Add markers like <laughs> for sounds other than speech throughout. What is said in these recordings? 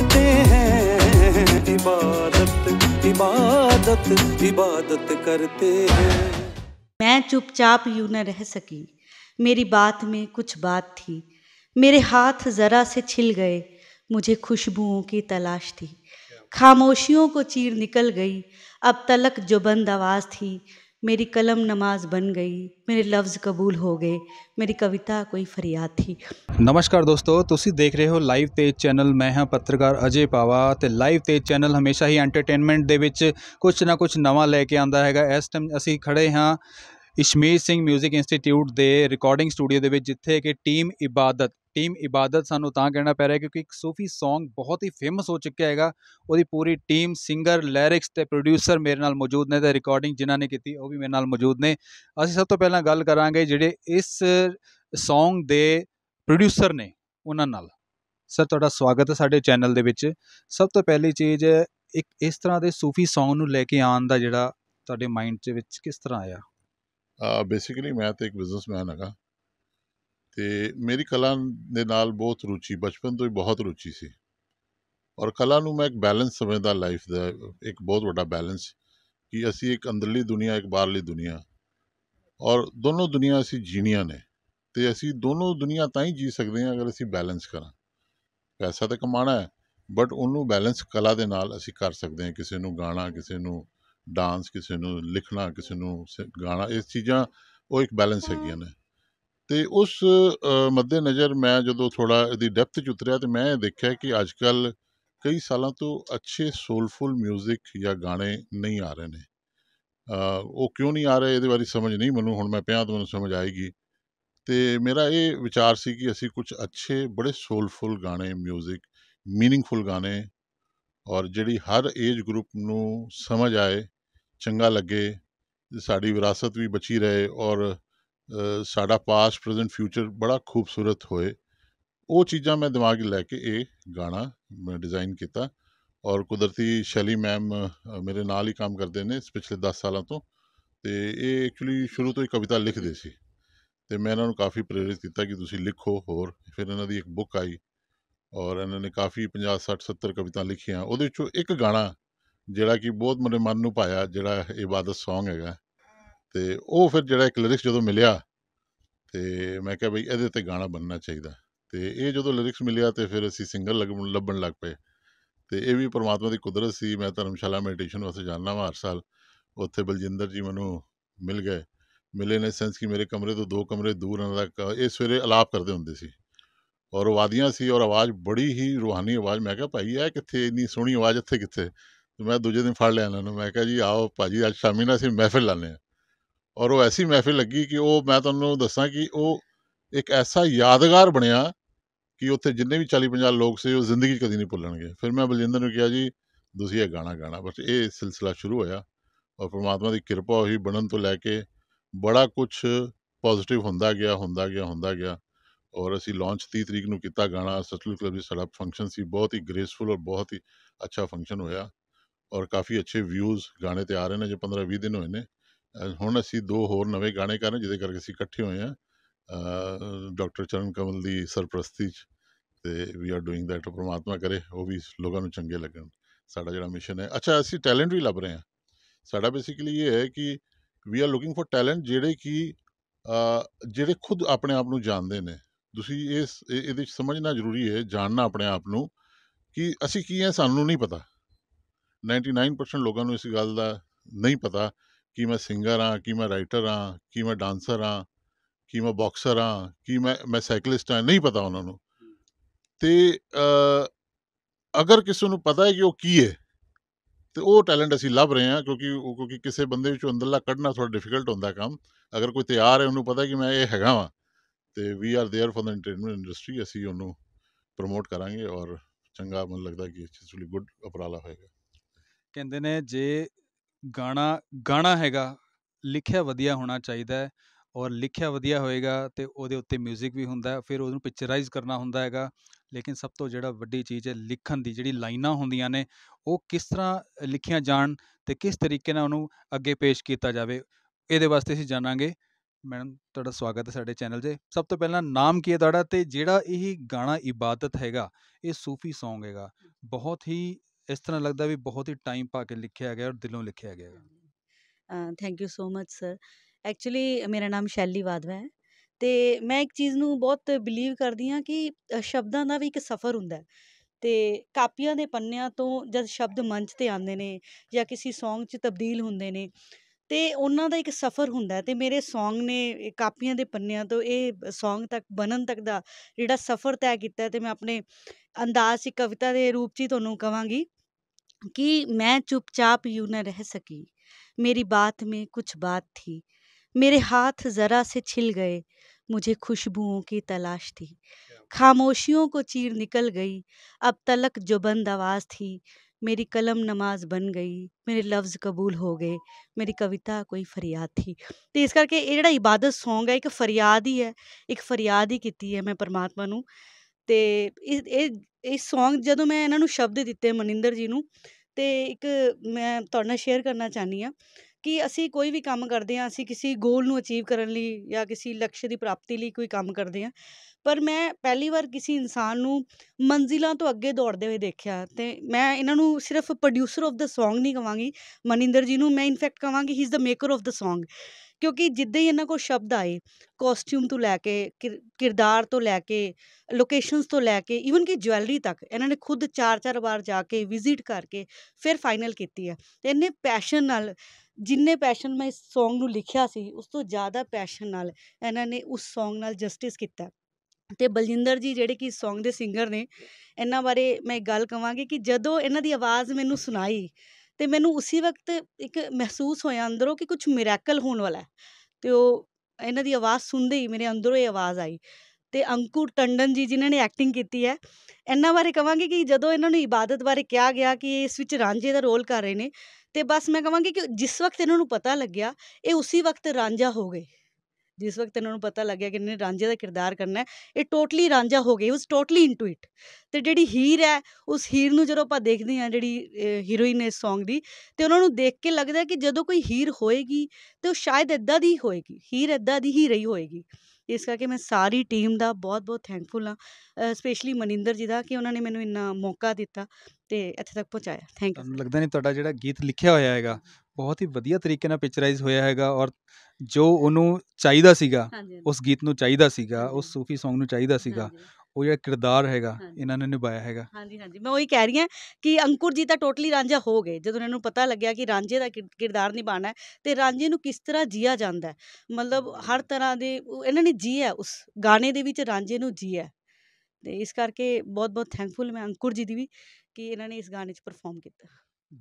करते हैं इबादत इबादत इबादत करते हैं मैं चुपचाप यूं न रह सकी मेरी बात में कुछ बात थी मेरे हाथ ज़रा से छिल गए मुझे खुशबुओं की तलाश थी खामोशियों को चीर निकल गई अब तलक जो बंद आवाज़ थी ਮੇਰੀ ਕਲਮ ਨਮਾਜ਼ बन ਗਈ ਮੇਰੇ ਲਫ਼ਜ਼ ਕਬੂਲ ਹੋ ਗਏ ਮੇਰੀ ਕਵਿਤਾ ਕੋਈ ਫਰਿਆਦ ਥੀ ਨਮਸਕਾਰ ਦੋਸਤੋ ਤੁਸੀਂ ਦੇਖ ਰਹੇ ਹੋ ਲਾਈਵ ਤੇ ਚੈਨਲ ਮੈਂ ਹਾਂ ਪੱਤਰਕਾਰ ਅਜੇ ਪਾਵਾ ਤੇ ਲਾਈਵ ਤੇ ਚੈਨਲ ਹਮੇਸ਼ਾ ਹੀ ਐਂਟਰਟੇਨਮੈਂਟ ਦੇ ਵਿੱਚ ਕੁਝ ਨਾ ਕੁਝ ਨਵਾਂ ਲੈ ਕੇ ਆਂਦਾ ਹੈਗਾ ਇਸ ਟਾਈਮ ਅਸੀਂ ਖੜੇ ਹਾਂ ਇਸ਼ਮੀਤ ਸਿੰਘ 뮤직 ਇੰਸਟੀਚਿਊਟ ਦੇ ਰਿਕਾਰਡਿੰਗ ਸਟੂਡੀਓ ਦੇ ਵਿੱਚ ਜਿੱਥੇ ਕਿ ਟੀਮ ਇਬਾਦਤ ਟੀਮ ਇਬਾਦਤ ਸਾਨੂੰ ਤਾਂ ਕਹਿਣਾ ਪੈ ਰਿਹਾ ਕਿਉਂਕਿ ਇੱਕ ਸੂਫੀ Song ਬਹੁਤ ਹੀ ਫੇਮਸ ਹੋ ਚੁੱਕਿਆ ਹੈਗਾ ਉਹਦੀ ਪੂਰੀ ਟੀਮ ਸਿੰਗਰ ਲਿਰਿਕਸ ਤੇ ਪ੍ਰੋਡਿਊਸਰ ਮੇਰੇ ਨਾਲ ਮੌਜੂਦ ਨੇ ਤੇ ਰਿਕਾਰਡਿੰਗ ਜਿਨ੍ਹਾਂ ਨੇ ਕੀਤੀ ਉਹ ਵੀ ਮੇਰੇ ਨਾਲ ਮੌਜੂਦ ਨੇ ਅਸੀਂ ਸਭ ਤੋਂ ਪਹਿਲਾਂ ਗੱਲ ਕਰਾਂਗੇ ਜਿਹੜੇ ਇਸ Song ਦੇ ਪ੍ਰੋਡਿਊਸਰ ਨੇ ਉਹਨਾਂ ਨਾਲ ਸਰ ਤੁਹਾਡਾ ਸਵਾਗਤ ਹੈ ਸਾਡੇ ਚੈਨਲ ਦੇ ਵਿੱਚ ਸਭ ਤੋਂ ਪਹਿਲੀ ਚੀਜ਼ ਇੱਕ ਇਸ ਤਰ੍ਹਾਂ ਦੇ ਸੂਫੀ Song ਨੂੰ ਲੈ ਕੇ ਆਉਣ ਦਾ ਜਿਹੜਾ ਤੁਹਾਡੇ ਮਾਈਂਡ ਦੇ ਵਿੱਚ ਕਿਸ ਤਰ੍ਹਾਂ ਆਇਆ ਬੇਸਿਕਲੀ ਮੈਂ ਤਾਂ ਇੱਕ ਬਿਜ਼ਨਸਮੈਨ ਹਾਂਗਾ ਤੇ ਮੇਰੀ ਕਲਾ ਦੇ ਨਾਲ ਬਹੁਤ ਰੁਚੀ ਬਚਪਨ ਤੋਂ ਹੀ ਬਹੁਤ ਰੁਚੀ ਸੀ ਔਰ ਕਲਾ ਨੂੰ ਮੈਂ ਇੱਕ ਬੈਲੈਂਸ ਸਮਝਦਾ ਲਾਈਫ ਦਾ ਇੱਕ ਬਹੁਤ ਵੱਡਾ ਬੈਲੈਂਸ ਕਿ ਅਸੀਂ ਇੱਕ ਅੰਦਰਲੀ ਦੁਨੀਆ ਇੱਕ ਬਾਹਰਲੀ ਦੁਨੀਆ ਔਰ ਦੋਨੋਂ ਦੁਨੀਆ ਅਸੀਂ ਜੀਣੀਆਂ ਨੇ ਤੇ ਅਸੀਂ ਦੋਨੋਂ ਦੁਨੀਆ ਤਾਂ ਹੀ ਜੀ ਸਕਦੇ ਹਾਂ ਅਗਰ ਅਸੀਂ ਬੈਲੈਂਸ ਕਰਾਂ ਪੈਸਾ ਤਾਂ ਕਮਾਣਾ ਹੈ ਬਟ ਉਹਨੂੰ ਬੈਲੈਂਸ ਕਲਾ ਦੇ ਨਾਲ ਅਸੀਂ ਕਰ ਸਕਦੇ ਹਾਂ ਕਿਸੇ ਨੂੰ ਗਾਣਾ ਕਿਸੇ ਨੂੰ ਡਾਂਸ ਕਿਸੇ ਨੂੰ ਲਿਖਣਾ ਕਿਸੇ ਨੂੰ ਗਾਣਾ ਇਹ ਚੀਜ਼ਾਂ ਉਹ ਇੱਕ ਬੈਲੈਂਸ ਹੈਗੀਆਂ ਨੇ ਤੇ ਉਸ ਮੱਦੇ ਨਜ਼ਰ ਮੈਂ ਜਦੋਂ ਥੋੜਾ ਇਹਦੀ ਡੈਪਥ ਚ ਉਤਰਿਆ ਤੇ ਮੈਂ ਦੇਖਿਆ ਕਿ ਅੱਜ ਕੱਲ ਕਈ ਸਾਲਾਂ ਤੋਂ ਅੱਛੇ ਸੋਲਫੁਲ 뮤직 ਜਾਂ ਗਾਣੇ ਨਹੀਂ ਆ ਰਹੇ ਨੇ ਉਹ ਕਿਉਂ ਨਹੀਂ ਆ ਰਹੇ ਇਹਦੇ ਬਾਰੇ ਸਮਝ ਨਹੀਂ ਮੈਨੂੰ ਹੁਣ ਮੈਂ ਪਿਆ ਤੁਹਾਨੂੰ ਸਮਝ ਆਏਗੀ ਤੇ ਮੇਰਾ ਇਹ ਵਿਚਾਰ ਸੀ ਕਿ ਅਸੀਂ ਕੁਝ ਅੱਛੇ ਬੜੇ ਸੋਲਫੁਲ ਗਾਣੇ 뮤직 मीनिंगफुल ਗਾਣੇ ਔਰ ਜਿਹੜੀ ਹਰ ਏਜ ਗਰੁੱਪ ਨੂੰ ਸਮਝ ਆਏ ਚੰਗਾ ਲੱਗੇ ਸਾਡੀ ਵਿਰਾਸਤ ਵੀ ਬਚੀ ਰਹੇ ਔਰ ਸਾਡਾ ਪਾਸਟ ਪ੍ਰੈਜ਼ੈਂਟ ਫਿਊਚਰ ਬੜਾ ਖੂਬਸੂਰਤ ਹੋਏ ਉਹ ਚੀਜ਼ਾਂ ਮੈਂ ਦਿਮਾਗ 'ਚ ਲੈ ਕੇ ਇਹ ਗਾਣਾ ਮੈਂ ਡਿਜ਼ਾਈਨ ਕੀਤਾ ਔਰ ਕੁਦਰਤੀ ਸ਼ੈਲੀ ਮੈਮ ਮੇਰੇ ਨਾਲ ਹੀ ਕੰਮ ਕਰਦੇ ਨੇ ਪਿਛਲੇ 10 ਸਾਲਾਂ ਤੋਂ ਤੇ ਇਹ ਐਕਚੁਅਲੀ ਸ਼ੁਰੂ ਤੋਂ ਹੀ ਕਵਿਤਾ ਲਿਖਦੇ ਸੀ ਤੇ ਮੈਂ ਇਹਨਾਂ ਨੂੰ ਕਾਫੀ ਪ੍ਰੇਰਿਤ ਕੀਤਾ ਕਿ ਤੁਸੀਂ ਲਿਖੋ ਹੋਰ ਫਿਰ ਇਹਨਾਂ ਦੀ ਇੱਕ ਬੁੱਕ ਆਈ ਔਰ ਇਹਨਾਂ ਨੇ ਕਾਫੀ 50 60 70 ਕਵਿਤਾ ਲਿਖੀਆਂ ਉਹਦੇ ਵਿੱਚੋਂ ਇੱਕ ਗਾਣਾ ਜਿਹੜਾ ਕਿ ਬਹੁਤ ਮੇਰੇ ਮਨ ਨੂੰ ਪਾਇਆ ਜਿਹੜਾ ਇਬਾਦਤ Song ਹੈਗਾ ਤੇ ਉਹ ਫਿਰ ਜਿਹੜਾ ਇੱਕ ਲਿਰਿਕਸ ਜਦੋਂ ਮਿਲਿਆ ਤੇ ਮੈਂ ਕਿਹਾ ਬਈ ਇਹਦੇ ਤੇ ਗਾਣਾ ਬਣਨਾ ਚਾਹੀਦਾ ਤੇ ਇਹ ਜਦੋਂ ਲਿਰਿਕਸ ਮਿਲਿਆ ਤੇ ਫਿਰ ਅਸੀਂ ਸਿੰਗਲ ਲੱਭਣ ਲੱਗ ਪਏ ਤੇ ਇਹ ਵੀ ਪ੍ਰਮਾਤਮਾ ਦੀ ਕੁਦਰਤ ਸੀ ਮੈਂ ਧਰਮਸ਼ਾਲਾ ਮੈਡੀਟੇਸ਼ਨ ਵਾਸਤੇ ਜਾਣਾ ਵਾਂ ਹਰ ਸਾਲ ਉੱਥੇ ਬਲਜਿੰਦਰ ਜੀ ਮੈਨੂੰ ਮਿਲ ਗਏ ਮਿਲੇ ਨੇ ਸੈਂਸ ਕਿ ਮੇਰੇ ਕਮਰੇ ਤੋਂ ਦੋ ਕਮਰੇ ਦੂਰ ਉਹਨਾਂ ਦਾ ਇਹ ਸਵੇਰੇ ਅਲਾਪ ਕਰਦੇ ਹੁੰਦੇ ਸੀ ਔਰ ਵਾਦੀਆਂ ਸੀ ਔਰ ਆਵਾਜ਼ ਬੜੀ ਹੀ ਰੂਹਾਨੀ ਆਵਾਜ਼ ਮੈਂ ਕਿਹਾ ਭਾਈ ਇਹ ਕਿੱਥੇ ਇੰਨੀ ਸੋਹਣੀ ਆਵਾਜ਼ ਇੱਥੇ ਕਿੱਥੇ ਤੇ ਮੈਂ ਦੂਜੇ ਦਿਨ ਫੜ ਲਿਆ ਇਹਨਾਂ ਨੂੰ ਮੈਂ ਕਿਹਾ ਜੀ ਆਓ ਭਾਜੀ ਅੱਜ ਸ਼ਾਮੀ ਨਾਲ ਅਸੀਂ ਮਹਿਫਿਲ ਲਾਣੇ ਆ ਔਰ ਉਹ ਐਸੀ ਮਹਿਫਿਲ ਲੱਗੀ ਕਿ ਉਹ ਮੈਂ ਤੁਹਾਨੂੰ ਦੱਸਾਂ ਕਿ ਉਹ ਇੱਕ ਐਸਾ ਯਾਦਗਾਰ ਬਣਿਆ ਕਿ ਉੱਥੇ ਜਿੰਨੇ ਵੀ 40-50 ਲੋਕ ਸੀ ਉਹ ਜ਼ਿੰਦਗੀ 'ਚ ਕਦੀ ਨਹੀਂ ਭੁੱਲਣਗੇ ਫਿਰ ਮੈਂ ਬਲਜਿੰਦਰ ਨੂੰ ਕਿਹਾ ਜੀ ਤੁਸੀਂ ਇਹ ਗਾਣਾ ਗਾਣਾ ਬਸ ਇਹ ਸਿਲਸਿਲਾ ਸ਼ੁਰੂ ਹੋਇਆ ਔਰ ਪ੍ਰਮਾਤਮਾ ਦੀ ਕਿਰਪਾ ਹੋਈ ਬਣਨ ਤੋਂ ਲੈ ਕੇ ਬੜਾ ਕੁਝ ਪੋਜ਼ਿਟਿਵ ਹੁੰਦਾ ਗਿਆ ਹੁੰਦਾ ਗਿਆ ਹੁੰਦਾ ਗਿਆ ਔਰ ਅਸੀਂ ਲਾਂਚ 30 ਤਰੀਕ ਨੂੰ ਕੀਤਾ ਗਾਣਾ ਸਤਲੁਜ ਕਲੱਬ ਦੀ ਸਾਡਾ ਫੰਕਸ਼ਨ ਸੀ ਬਹੁਤ ਹੀ ਗ੍ਰੇਸਫੁਲ ਔਰ ਬਹੁਤ ਹੀ ਅੱਛਾ ਫੰਕਸ਼ਨ ਹੋਇਆ ਔਰ ਕਾਫੀ ਅੱਛੇ ਵਿਊਜ਼ ਗਾਣੇ ਤੇ ਆ ਰਹੇ ਨੇ ਜੇ 15 20 ਦਿਨ ਹੋਏ ਨੇ ਹੁਣ ਅਸੀਂ ਦੋ ਹੋਰ ਨਵੇਂ ਗਾਣੇ ਕਰਨ ਜਿਹਦੇ ਕਰਕੇ ਅਸੀਂ ਇਕੱਠੇ ਹੋਏ ਆ ਡਾਕਟਰ ਚਰਨ ਕਮਲ ਦੀ ਸਰਪ੍ਰਸਤੀ 'ਚ ਤੇ ਵੀ ਆਰ ਡੂਇੰਗ ਦੈਟ ਪ੍ਰਮਾਤਮਾ ਕਰੇ ਉਹ ਵੀ ਲੋਕਾਂ ਨੂੰ ਚੰਗੇ ਲੱਗਣ ਸਾਡਾ ਜਿਹੜਾ ਮਿਸ਼ਨ ਹੈ ਅੱਛਾ ਅਸੀਂ ਟੈਲੈਂਟ ਵੀ ਲੱਭ ਰਹੇ ਹਾਂ ਸਾਡਾ ਬੇਸਿਕਲੀ ਇਹ ਹੈ ਕਿ we are looking for talent ਜਿਹੜੇ ਕਿ ਜਿਹੜੇ ਖੁਦ ਆਪਣੇ ਆਪ ਨੂੰ ਜਾਣਦੇ ਨੇ ਤੁਸੀਂ ਇਸ ਇਹਦੇ ਵਿੱਚ ਸਮਝਣਾ ਜ਼ਰੂਰੀ ਹੈ ਜਾਣਨਾ ਆਪਣੇ ਆਪ ਨੂੰ ਕਿ ਅਸੀਂ ਕੀ ਹੈ ਸਾਨੂੰ ਨਹੀਂ ਪਤਾ 99% ਲੋਕਾਂ ਨੂੰ ਇਸ ਗੱਲ ਦਾ ਨਹੀਂ ਪਤਾ ਕਿ ਮੈਂ ਸਿੰਗਰ ਆ ਕਿ ਮੈਂ ਰਾਈਟਰ ਆ ਕਿ ਮੈਂ ਡਾਂਸਰ ਆ ਕਿ ਮੈਂ ਬਾਕਸਰ ਆ ਕਿ ਮੈਂ ਮੈਂ ਸਾਈਕਲਿਸਟ ਆ ਨਹੀਂ ਪਤਾ ਉਹਨਾਂ ਨੂੰ ਤੇ ਅਗਰ ਕਿਸੇ ਨੂੰ ਪਤਾ ਹੈ ਕਿ ਉਹ ਕੀ ਹੈ ਤੇ ਉਹ ਟੈਲੈਂਟ ਅਸੀਂ ਲੱਭ ਰਹੇ ਹਾਂ ਕਿਉਂਕਿ ਉਹ ਕਿਉਂਕਿ ਕਿਸੇ ਬੰਦੇ ਵਿੱਚੋਂ ਅੰਦਰਲਾ ਕੱਢਣਾ ਥੋੜਾ ਡਿਫਿਕਲਟ ਹੁੰਦਾ ਕੰਮ ਅਗਰ ਕੋਈ ਤਿਆਰ ਹੈ ਉਹਨੂੰ ਪਤਾ ਕਿ ਮੈਂ ਇਹ ਹੈਗਾ ਵਾਂ ਤੇ we are there for the entertainment industry ਅਸੀਂ ਉਹਨੂੰ ਪ੍ਰਮੋਟ ਕਰਾਂਗੇ ਔਰ ਚੰਗਾ ਮਨ ਲੱਗਦਾ ਕਿ ਇਸ ਚੀਜ਼ ਲਈ ਗੁੱਡ ਅਪਰਾਲਾ ਹੋਏਗਾ ਕਹਿੰਦੇ ਨੇ ਜੇ ਗਾਣਾ ਗਾਣਾ ਹੈਗਾ ਲਿਖਿਆ ਵਧੀਆ ਹੋਣਾ ਚਾਹੀਦਾ ਹੈ ਔਰ ਲਿਖਿਆ ਵਧੀਆ ਹੋਏਗਾ ਤੇ ਉਹਦੇ ਉੱਤੇ ਮਿਊਜ਼ਿਕ ਵੀ ਹੁੰਦਾ ਫਿਰ ਉਹਨੂੰ ਪਿਕਚਰਾਈਜ਼ ਕਰਨਾ ਹੁੰਦਾ ਹੈਗਾ ਲੇਕਿਨ ਸਭ ਤੋਂ ਜਿਹੜਾ ਵੱਡੀ ਚੀਜ਼ ਹੈ ਲਿਖਣ ਦੀ ਜਿਹੜੀ ਲਾਈਨਾਂ ਹੁੰਦੀਆਂ ਨੇ ਉਹ ਕਿਸ ਤਰ੍ਹਾਂ ਲਿਖੀਆਂ ਜਾਣ ਤੇ ਕਿਸ ਤਰੀਕੇ ਨਾਲ ਉਹਨੂੰ ਅੱਗੇ ਪੇਸ਼ ਕੀਤਾ ਜਾਵੇ ਇਹਦੇ ਵਾਸਤੇ ਅਸੀਂ ਜਾਣਾਂਗੇ ਮੈਡਮ ਤੁਹਾਡਾ ਸਵਾਗਤ ਹੈ ਸਾਡੇ ਚੈਨਲ 'ਤੇ ਸਭ ਤੋਂ ਪਹਿਲਾਂ ਨਾਮ ਕੀ ਹੈ ਤੁਹਾਡਾ ਤੇ ਜਿਹੜਾ ਇਹ ਗਾਣਾ ਇਬਾਦਤ ਹੈਗਾ ਇਹ ਸੂਫੀ Song ਹੈਗਾ ਬਹੁਤ ਹੀ ਇਸ ਤਰ੍ਹਾਂ ਲੱਗਦਾ ਵੀ ਬਹੁਤ ਹੀ ਟਾਈਮ ਪਾ ਕੇ ਲਿਖਿਆ ਗਿਆ ਔਰ ਦਿਲੋਂ ਲਿਖਿਆ ਗਿਆ thank you so much sir actually ਮੇਰਾ ਨਾਮ ਸ਼ੈਲੀ ਵਾਦਵਾ ਹੈ ਤੇ ਮੈਂ ਇੱਕ ਚੀਜ਼ ਨੂੰ ਬਹੁਤ ਬਿਲੀਵ ਕਰਦੀ ਹਾਂ ਕਿ ਸ਼ਬਦਾਂ ਦਾ ਵੀ ਇੱਕ ਸਫ਼ਰ ਹੁੰਦਾ ਹੈ ਤੇ ਕਾਪੀਆਂ ਦੇ ਪੰਨਿਆਂ ਤੋਂ ਜਦ ਸ਼ਬਦ ਮੰਚ ਤੇ ਆਉਂਦੇ ਨੇ ਜਾਂ ਕਿਸੇ Song 'ਚ ਤਬਦੀਲ ਹੁੰਦੇ ਨੇ ਤੇ ਉਹਨਾਂ ਦਾ ਇੱਕ ਸਫ਼ਰ ਹੁੰਦਾ ਤੇ ਮੇਰੇ Song ਨੇ ਕਾਪੀਆਂ ਦੇ ਪੰਨਿਆਂ ਤੋਂ ਇਹ Song ਤੱਕ ਬਣਨ ਤੱਕ ਦਾ ਜਿਹੜਾ ਸਫ਼ਰ ਤੈਅ ਕੀਤਾ ਤੇ ਮੈਂ ਆਪਣੇ ਅੰਦਾਜ਼ 'ਚ ਕਵਿਤਾ ਦੇ ਰੂਪ 'ਚ ਹੀ ਤੁਹਾਨੂੰ ਕਵਾਂਗੀ कि मैं चुपचाप यूं न रह सकी मेरी बात में कुछ बात थी मेरे हाथ ज़रा से छिल गए मुझे खुशबुओं की तलाश थी खामोशियों को चीर निकल गई अब तलक जो बंद आवाज़ थी मेरी कलम नमाज बन गई मेरे लफ्ज़ कबूल हो गए मेरी कविता कोई फरियाद थी तो इस करके एह् जेह्ड़ा इबादत सौंग है एक फरियाद ही है एक फरियाद ही कीती ऐ में परमात्मा नू ਤੇ ਇਹ ਇਹ ਇਹ ਸੌਂਗ ਜਦੋਂ ਮੈਂ ਇਹਨਾਂ ਨੂੰ ਸ਼ਬਦ ਦਿੱਤੇ ਮਨਿੰਦਰ ਜੀ ਨੂੰ ਤੇ ਇੱਕ ਮੈਂ ਤੁਹਾਡੇ ਨਾਲ ਸ਼ੇਅਰ ਕਰਨਾ ਚਾਹਨੀ ਆ ਕਿ ਅਸੀਂ ਕੋਈ ਵੀ ਕੰਮ ਕਰਦੇ ਹਾਂ ਅਸੀਂ ਕਿਸੇ ਗੋਲ ਨੂੰ ਅਚੀਵ ਕਰਨ ਲਈ ਜਾਂ ਕਿਸੇ ਲਕਸ਼ ਦੀ ਪ੍ਰਾਪਤੀ ਲਈ ਕੋਈ ਕੰਮ ਕਰਦੇ ਹਾਂ ਪਰ ਮੈਂ ਪਹਿਲੀ ਵਾਰ ਕਿਸੇ ਇਨਸਾਨ ਨੂੰ ਮੰਜ਼ਿਲਾਂ ਤੋਂ ਅੱਗੇ ਦੌੜਦੇ ਹੋਏ ਦੇਖਿਆ ਤੇ ਮੈਂ ਇਹਨਾਂ ਨੂੰ ਸਿਰਫ ਪ੍ਰੋਡਿਊਸਰ ਆਫ ਦਾ ਸੌਂਗ ਨਹੀਂ ਕਵਾਂਗੀ ਮਨਿੰਦਰ ਜੀ ਨੂੰ ਮੈਂ ਇਨਫੈਕਟ ਕਵਾਂਗੀ he is the maker of the song ਕਿਉਂਕਿ ਜਿੱਦਾਂ ਹੀ ਇਹਨਾਂ ਕੋਲ ਸ਼ਬਦ ਆਏ ਕੋਸਟਿਊਮ ਤੋਂ ਲੈ ਕੇ ਕਿਰਦਾਰ ਤੋਂ ਲੈ ਕੇ ਲੋਕੇਸ਼ਨਸ ਤੋਂ ਲੈ ਕੇ ਈਵਨ ਕਿ ਜਵੈਲਰੀ ਤੱਕ ਇਹਨਾਂ ਨੇ ਖੁਦ ਚਾਰ ਚਾਰ ਵਾਰ ਜਾ ਕੇ ਵਿਜ਼ਿਟ ਕਰਕੇ ਫਿਰ ਫਾਈਨਲ ਕੀਤੀ ਹੈ ਤੇ ਇਹਨੇ ਪੈਸ਼ਨ ਨਾਲ ਜਿੰਨੇ ਪੈਸ਼ਨ ਮੈਂ ਇਸ Song ਨੂੰ ਲਿਖਿਆ ਸੀ ਉਸ ਤੋਂ ਜ਼ਿਆਦਾ ਪੈਸ਼ਨ ਨਾਲ ਇਹਨਾਂ ਨੇ ਉਸ Song ਨਾਲ ਜਸਟਿਸ ਕੀਤਾ ਤੇ ਬਲਜਿੰਦਰ ਜੀ ਜਿਹੜੇ ਕਿ Song ਦੇ ਸਿੰਗਰ ਨੇ ਇਹਨਾਂ ਬਾਰੇ ਮੈਂ ਗੱਲ ਕਵਾਂਗੀ ਕਿ ਜਦੋਂ ਇਹਨਾਂ ਦੀ ਆਵਾਜ਼ ਮੈਨੂੰ ਸੁਣਾਈ ਤੇ ਮੈਨੂੰ ਉਸੇ ਵਕਤ ਇੱਕ ਮਹਿਸੂਸ ਹੋਇਆ ਅੰਦਰੋਂ ਕਿ ਕੁਝ ਮਿਰੈਕਲ ਹੋਣ ਵਾਲਾ ਹੈ ਤੇ ਉਹ ਇਹਨਾਂ ਦੀ ਆਵਾਜ਼ ਸੁਣਦੇ ਹੀ ਮੇਰੇ ਅੰਦਰੋਂ ਇਹ ਆਵਾਜ਼ ਆਈ ਤੇ ਅੰਕੁਰ ਟੰਡਨ ਜੀ ਜਿਨ੍ਹਾਂ ਨੇ ਐਕਟਿੰਗ ਕੀਤੀ ਹੈ ਇਹਨਾਂ ਬਾਰੇ ਕਵਾਂਗੇ ਕਿ ਜਦੋਂ ਇਹਨਾਂ ਨੂੰ ਇਬਾਦਤ ਬਾਰੇ ਕਿਹਾ ਗਿਆ ਕਿ ਇਸ ਵਿੱਚ ਰਾਂਝੇ ਦਾ ਰੋਲ ਕਰ ਰਹੇ ਨੇ ਤੇ ਬਸ ਮੈਂ ਕਵਾਂਗੀ ਕਿ ਜਿਸ ਵਕਤ ਇਹਨਾਂ ਨੂੰ ਪਤਾ ਲੱਗਿਆ ਇਹ ਉਸੇ ਵਕਤ ਰਾਂਝਾ ਹੋ ਗਏ ਜਿਸ ਵਕਤ ਇਹਨਾਂ ਨੂੰ ਪਤਾ ਲੱਗਿਆ ਕਿ ਇਹਨੇ ਰਾਂਝੇ ਦਾ ਕਿਰਦਾਰ ਕਰਨਾ ਹੈ ਇਹ ਟੋਟਲੀ ਰਾਂਝਾ ਹੋ ਗਈ ਉਸ ਟੋਟਲੀ ਇਨਟੂ ਇਟ ਤੇ ਜਿਹੜੀ ਹੀਰ ਹੈ ਉਸ ਹੀਰ ਨੂੰ ਜਦੋਂ ਆਪਾਂ ਦੇਖਦੇ ਹਾਂ ਜਿਹੜੀ ਹੀਰੋਇਨ ਇਸ Song ਦੀ ਤੇ ਉਹਨਾਂ ਨੂੰ ਦੇਖ ਕੇ ਲੱਗਦਾ ਕਿ ਜਦੋਂ ਕੋਈ ਹੀਰ ਹੋਏਗੀ ਤੇ ਉਹ ਸ਼ਾਇਦ ਇਦਾਂ ਦੀ ਹੋਏਗੀ ਹੀਰ ਇਦਾਂ ਦੀ ਹੀ ਰਹੀ ਹੋਏਗੀ ਇਸ ਕਰਕੇ ਮੈਂ ਸਾਰੀ ਟੀਮ ਦਾ ਬਹੁਤ ਬਹੁਤ ਥੈਂਕਫੁਲ ਹਾਂ ਸਪੈਸ਼ਲੀ ਮਨਿੰਦਰ ਜੀ ਦਾ ਕਿ ਉਹਨਾਂ ਨੇ ਮੈਨੂੰ ਇੰਨਾ ਮੌਕਾ ਦਿੱਤਾ ਤੇ ਇੱਥੇ ਤੱਕ ਪਹੁੰਚਾਇਆ ਥੈਂਕ ਯੂ ਲੱਗਦਾ ਨਹੀਂ ਤੁਹਾਡਾ ਜਿਹੜਾ ਗੀਤ ਲਿਖਿਆ ਹੋਇਆ ਹੈਗਾ ਬਹੁਤ ਹੀ ਵਧੀਆ ਤਰੀਕੇ ਨਾਲ ਪਿਕਚਰਾਈਜ਼ ਹੋਇਆ ਹੈਗਾ ਔਰ ਜੋ ਉਹਨੂੰ ਚਾਹੀਦਾ ਸੀਗਾ ਉਸ ਗੀਤ ਨੂੰ ਚਾਹੀਦਾ ਸੀਗਾ ਉਸ ਸੂਫੀ Song ਨੂੰ ਚਾਹੀਦਾ ਸੀਗਾ ਉਹ ਜਿਹੜਾ ਕਿਰਦਾਰ ਹੈਗਾ ਇਹਨਾਂ ਨੇ ਨਿਭਾਇਆ ਹੈਗਾ ਹਾਂਜੀ ਹਾਂਜੀ ਮੈਂ ਉਹੀ ਕਹਿ ਰਹੀ ਹਾਂ ਕਿ ਅੰਕੁਰ ਜੀ ਤਾਂ ਟੋਟਲੀ ਰਾਂਝਾ ਹੋ ਗਏ ਜਦੋਂ ਇਹਨਾਂ ਨੂੰ ਪਤਾ ਲੱਗਿਆ ਕਿ ਰਾਂਝੇ ਦਾ ਕਿਰਦਾਰ ਨਿਭਾਣਾ ਹੈ ਤੇ ਰਾਂਝੇ ਨੂੰ ਕਿਸ ਤਰ੍ਹਾਂ ਜੀਆ ਜਾਂਦਾ ਮਤਲਬ ਹਰ ਤਰ੍ਹਾਂ ਦੇ ਇਹਨਾਂ ਨੇ ਜੀਆ ਉਸ ਗਾਣੇ ਦੇ ਵਿੱਚ ਰਾਂਝੇ ਨੂੰ ਜੀਆ ਤੇ ਇਸ ਕਰਕੇ ਬਹੁਤ ਬਹੁਤ ਥੈਂਕਫੁਲ ਮੈਂ ਅੰਕੁਰ ਜੀ ਦੀ ਵੀ ਕਿ ਇਹਨਾਂ ਨੇ ਇਸ ਗਾਣੇ 'ਚ ਪਰਫਾਰਮ ਕੀਤਾ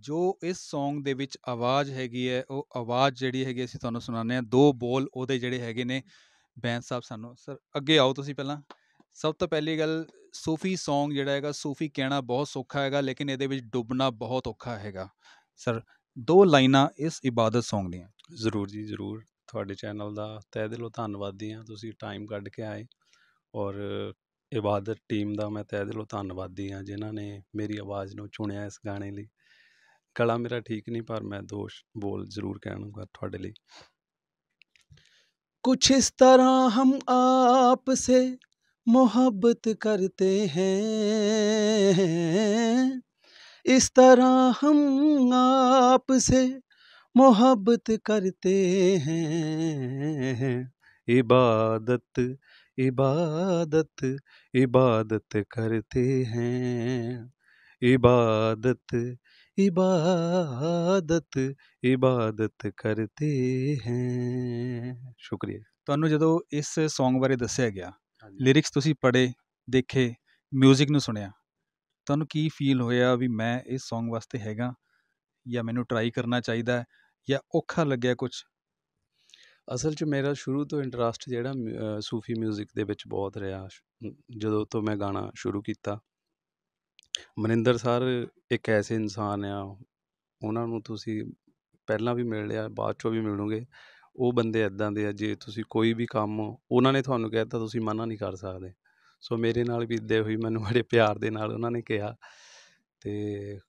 ਜੋ ਇਸ Song ਦੇ ਵਿੱਚ ਆਵਾਜ਼ ਹੈਗੀ ਹੈ ਉਹ ਆਵਾਜ਼ ਜਿਹੜੀ ਹੈਗੀ ਅਸੀਂ ਤੁਹਾਨੂੰ ਸੁਣਾਉਂਦੇ ਆ ਦੋ ਬੋਲ ਉਹਦੇ ਜਿਹੜੇ ਹੈਗੇ ਨੇ ਬੈਂਸ ਸਾਹਿਬ ਸਾਨੂੰ ਸਰ ਅੱਗੇ ਆਓ ਤੁਸੀਂ ਪਹਿਲਾਂ ਸਭ ਤੋਂ ਪਹਿਲੀ ਗੱਲ ਸੂਫੀ Song ਜਿਹੜਾ ਹੈਗਾ ਸੂਫੀ ਕਹਿਣਾ ਬਹੁਤ ਸੌਖਾ ਹੈਗਾ ਲੇਕਿਨ ਇਹਦੇ ਵਿੱਚ ਡੁੱਬਣਾ ਬਹੁਤ ਔਖਾ ਹੈਗਾ ਸਰ ਦੋ ਲਾਈਨਾਂ ਇਸ ਇਬਾਦਤ Song ਦੀਆਂ ਜ਼ਰੂਰ ਜੀ ਜ਼ਰੂਰ ਤੁਹਾਡੇ ਚੈਨਲ ਦਾ ਤਹਿ ਦਿਲੋਂ ਧੰਨਵਾਦੀ ਆ ਤੁਸੀਂ ਟਾਈਮ ਕੱਢ ਕੇ ਆਏ ਔਰ ਇਬਾਦਤ ਟੀਮ ਦਾ ਮੈਂ ਤਹਿ ਦਿਲੋਂ ਧੰਨਵਾਦੀ ਹਾਂ ਜਿਨ੍ਹਾਂ ਨੇ ਮੇਰੀ ਆਵਾਜ਼ ਨੂੰ ਚੁਣਿਆ ਇਸ ਗਾਣੇ ਲਈ ਗਲਾ ਮੇਰਾ ਠੀਕ ਨਹੀਂ ਪਰ ਮੈਂ ਦੋਸ਼ ਬੋਲ ਜ਼ਰੂਰ ਕਹਿਣੂਗਾ ਤੁਹਾਡੇ ਲਈ कुछ इस तरह हम आप से मोहब्बत करते हैं इस तरह हम आप से मोहब्बत करते हैं इबादत ਇਬਾਦਤ ਇਬਾਦਤ करते ਹੈ ਇਬਾਦਤ ਇਬਾਦਤ ਇਬਾਦਤ ਕਰਤੇ ਹੈ ਸ਼ੁਕਰੀਆ ਤੁਹਾਨੂੰ ਜਦੋਂ ਇਸ Song ਬਾਰੇ ਦੱਸਿਆ ਗਿਆ ਲਿਰਿਕਸ ਤੁਸੀਂ ਪੜ੍ਹੇ ਦੇਖੇ 뮤직 ਨੂੰ ਸੁਣਿਆ ਤੁਹਾਨੂੰ ਕੀ ਫੀਲ ਹੋਇਆ ਵੀ ਮੈਂ ਇਸ Song ਵਾਸਤੇ ਹੈਗਾ ਜਾਂ ਮੈਨੂੰ ਟਰਾਈ ਕਰਨਾ ਚਾਹੀਦਾ ਹੈ ਜਾਂ ਔਖਾ ਲੱਗਿਆ ਕੁਝ ਅਸਲ 'ਚ ਮੇਰਾ ਸ਼ੁਰੂ ਤੋਂ ਇੰਟਰਸਟ ਜਿਹੜਾ ਸੂਫੀ 뮤직 ਦੇ ਵਿੱਚ ਬਹੁਤ ਰਿਹਾ ਜਦੋਂ ਤੋਂ ਮੈਂ ਗਾਣਾ ਸ਼ੁਰੂ ਕੀਤਾ ਮਨਿੰਦਰ ਸਰ ਇੱਕ ਐਸੇ ਇਨਸਾਨ ਆ ਉਹਨਾਂ ਨੂੰ ਤੁਸੀਂ ਪਹਿਲਾਂ ਵੀ ਮਿਲ ਲਿਆ ਬਾਅਦ ਚੋਂ ਵੀ ਮਿਲੋਗੇ ਉਹ ਬੰਦੇ ਐਦਾਂ ਦੇ ਆ ਜੇ ਤੁਸੀਂ ਕੋਈ ਵੀ ਕੰਮ ਉਹਨਾਂ ਨੇ ਤੁਹਾਨੂੰ ਕਹਿ ਦਿੱਤਾ ਤੁਸੀਂ ਮਨਾ ਨਹੀਂ ਕਰ ਸਕਦੇ ਸੋ ਮੇਰੇ ਨਾਲ ਵੀ ਇਦਾਂ ਹੋਈ ਮੈਨੂੰ ਬੜੇ ਪਿਆਰ ਦੇ ਨਾਲ ਉਹਨਾਂ ਨੇ ਕਿਹਾ ਤੇ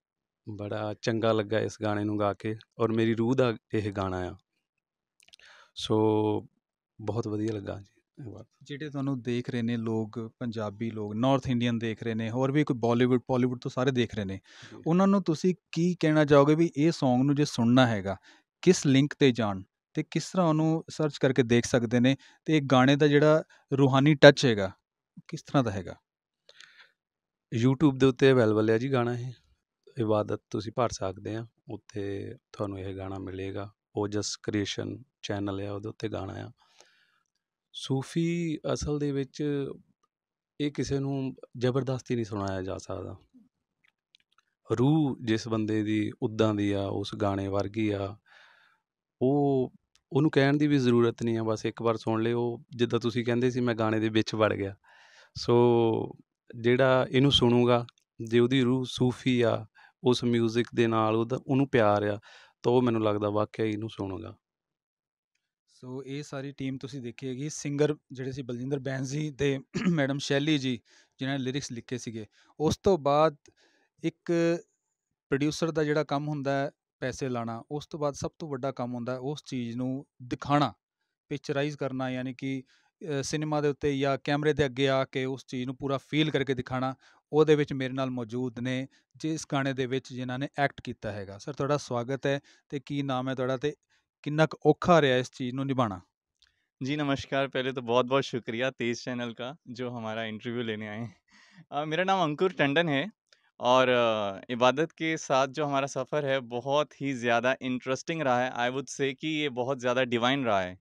ਬੜਾ ਚੰਗਾ ਲੱਗਾ ਇਸ ਗਾਣੇ ਨੂੰ ਗਾ ਕੇ ਔਰ ਮੇਰੀ ਰੂਹ ਦਾ ਇਹ ਗਾਣਾ ਆ ਸੋ ਬਹੁਤ ਵਧੀਆ ਲੱਗਾ ਜੀ ਜਿਹੜੇ ਤੁਹਾਨੂੰ ਦੇਖ ਰਹੇ ਨੇ ਲੋਕ ਪੰਜਾਬੀ ਲੋਕ ਨਾਰਥ ਇੰਡੀਅਨ ਦੇਖ ਰਹੇ ਨੇ ਹੋਰ ਵੀ ਕੋਈ ਬਾਲੀਵੁੱਡ ਪਾਲੀਵੁੱਡ ਤੋਂ ਸਾਰੇ ਦੇਖ ਰਹੇ ਨੇ ਉਹਨਾਂ ਨੂੰ ਤੁਸੀਂ ਕੀ ਕਹਿਣਾ ਚਾਹੋਗੇ ਵੀ ਇਹ Song ਨੂੰ ਜੇ ਸੁਣਨਾ ਹੈਗਾ ਕਿਸ ਲਿੰਕ ਤੇ ਜਾਣ ਤੇ ਕਿਸ ਤਰ੍ਹਾਂ ਉਹਨੂੰ ਸਰਚ ਕਰਕੇ ਦੇਖ ਸਕਦੇ ਨੇ ਤੇ ਇਹ ਗਾਣੇ ਦਾ ਜਿਹੜਾ ਰੂਹਾਨੀ ਟੱਚ ਹੈਗਾ ਕਿਸ ਤਰ੍ਹਾਂ ਦਾ ਹੈਗਾ YouTube ਦੇ ਉੱਤੇ ਅਵੇਲੇਬਲ ਹੈ ਜੀ ਗਾਣਾ ਇਹ ਇਬਾਦਤ ਤੁਸੀਂ ਭਰ ਸਕਦੇ ਆ ਉੱਥੇ ਤੁਹਾਨੂੰ ਇਹ ਗਾਣਾ ਮਿਲੇਗਾ ਓਜਸ ਕ੍ਰੀਏਸ਼ਨ ਚੈਨਲ ਆ ਉਹਦੇ ਉੱਤੇ ਗਾਣਾ ਆ ਸੂਫੀ ਅਸਲ ਦੇ ਵਿੱਚ ਇਹ ਕਿਸੇ ਨੂੰ ਜ਼ਬਰਦਸਤੀ ਨਹੀਂ ਸੁਣਾਇਆ ਜਾ ਸਕਦਾ ਰੂਹ ਜਿਸ ਬੰਦੇ ਦੀ ਉਦਾਂ ਦੀ ਆ ਉਸ ਗਾਣੇ ਵਰਗੀ ਆ ਉਹ ਉਹਨੂੰ ਕਹਿਣ ਦੀ ਵੀ ਜ਼ਰੂਰਤ ਨਹੀਂ ਆ ਬਸ ਇੱਕ ਵਾਰ ਸੁਣ ਲਿਓ ਜਿੱਦਾਂ ਤੁਸੀਂ ਕਹਿੰਦੇ ਸੀ ਮੈਂ ਗਾਣੇ ਦੇ ਵਿੱਚ ਵੜ ਗਿਆ ਸੋ ਜਿਹੜਾ ਇਹਨੂੰ ਸੁਣੂਗਾ ਜੇ ਉਹਦੀ ਰੂਹ ਸੂਫੀ ਆ ਉਸ 뮤직 ਦੇ ਨਾਲ ਉਹਨੂੰ ਪਿਆਰ ਆ ਤਾਂ ਉਹ ਮੈਨੂੰ ਲੱਗਦਾ ਵਾਕਿਆ ਇਹਨੂੰ ਸੁਣੂਗਾ ਸੋ ਇਹ ਸਾਰੀ ਟੀਮ ਤੁਸੀਂ ਦੇਖੀਏਗੀ ਸਿੰਗਰ ਜਿਹੜੇ ਸੀ ਬਲਜਿੰਦਰ ਬੈਂਜੀ ਤੇ <clears throat> ਮੈਡਮ ਸ਼ੈਲੀ ਜੀ ਜਿਨ੍ਹਾਂ ਨੇ ਲਿਰਿਕਸ ਲਿਖੇ ਸੀਗੇ ਉਸ ਤੋਂ ਬਾਅਦ ਇੱਕ ਪ੍ਰੋਡਿਊਸਰ ਦਾ ਜਿਹੜਾ ਕੰਮ ਹੁੰਦਾ ਹੈ ਪੈਸੇ ਲਾਣਾ ਉਸ ਤੋਂ ਬਾਅਦ ਸਭ ਤੋਂ ਵੱਡਾ ਕੰਮ ਹੁੰਦਾ ਹੈ ਉਸ ਚੀਜ਼ ਨੂੰ ਦਿਖਾਣਾ ਪਿਕਚਰਾਈਜ਼ ਕਰਨਾ ਯਾਨੀ ਕਿ ਸਿਨੇਮਾ ਦੇ ਉੱਤੇ ਜਾਂ ਕੈਮਰੇ ਦੇ ਅੱਗੇ ਆ ਕੇ ਉਸ ਚੀਜ਼ ਨੂੰ ਪੂਰਾ ਫੀਲ ਕਰਕੇ ਦਿਖਾਣਾ ਉਹਦੇ ਵਿੱਚ ਮੇਰੇ ਨਾਲ ਮੌਜੂਦ ਨੇ ਜਿਸ ਗਾਣੇ ਦੇ ਵਿੱਚ ਜਿਨ੍ਹਾਂ ਨੇ ਐਕਟ ਕੀਤਾ ਹੈਗਾ ਸਰ ਤੁਹਾਡਾ ਸਵਾਗਤ ਹੈ ਤੇ ਕੀ ਨਾਮ ਹੈ ਤੁਹਾਡਾ ਤੇ ਕਿੰਨਾ ਕੁ ਔਖਾ ਰਿਹਾ ਇਸ ਚੀਜ਼ ਨੂੰ ਨਿਭਾਣਾ ਜੀ ਨਮਸਕਾਰ ਪਹਿਲੇ ਤਾਂ ਬਹੁਤ ਬਹੁਤ ਸ਼ੁਕਰੀਆ ਤੇਜ ਚੈਨਲ ਦਾ ਜੋ ਹਮਾਰਾ ਇੰਟਰਵਿਊ ਲੈਣੇ ਆਏ ਮੇਰਾ ਨਾਮ ਅੰਕੁਰ ਟੰਡਨ ਹੈ ਔਰ ਇਬਾਦਤ ਕੇ ਸਾਥ ਜੋ ਹਮਾਰਾ ਸਫਰ ਹੈ ਬਹੁਤ ਹੀ ਜ਼ਿਆਦਾ ਇੰਟਰਸਟਿੰਗ ਰਹਾ ਹੈ ਆਈ ਊਡ ਸੇ ਕਿ ਇਹ ਬਹੁਤ ਜ਼ਿਆਦਾ ਡਿਵਾਈਨ ਰਹਾ ਹੈ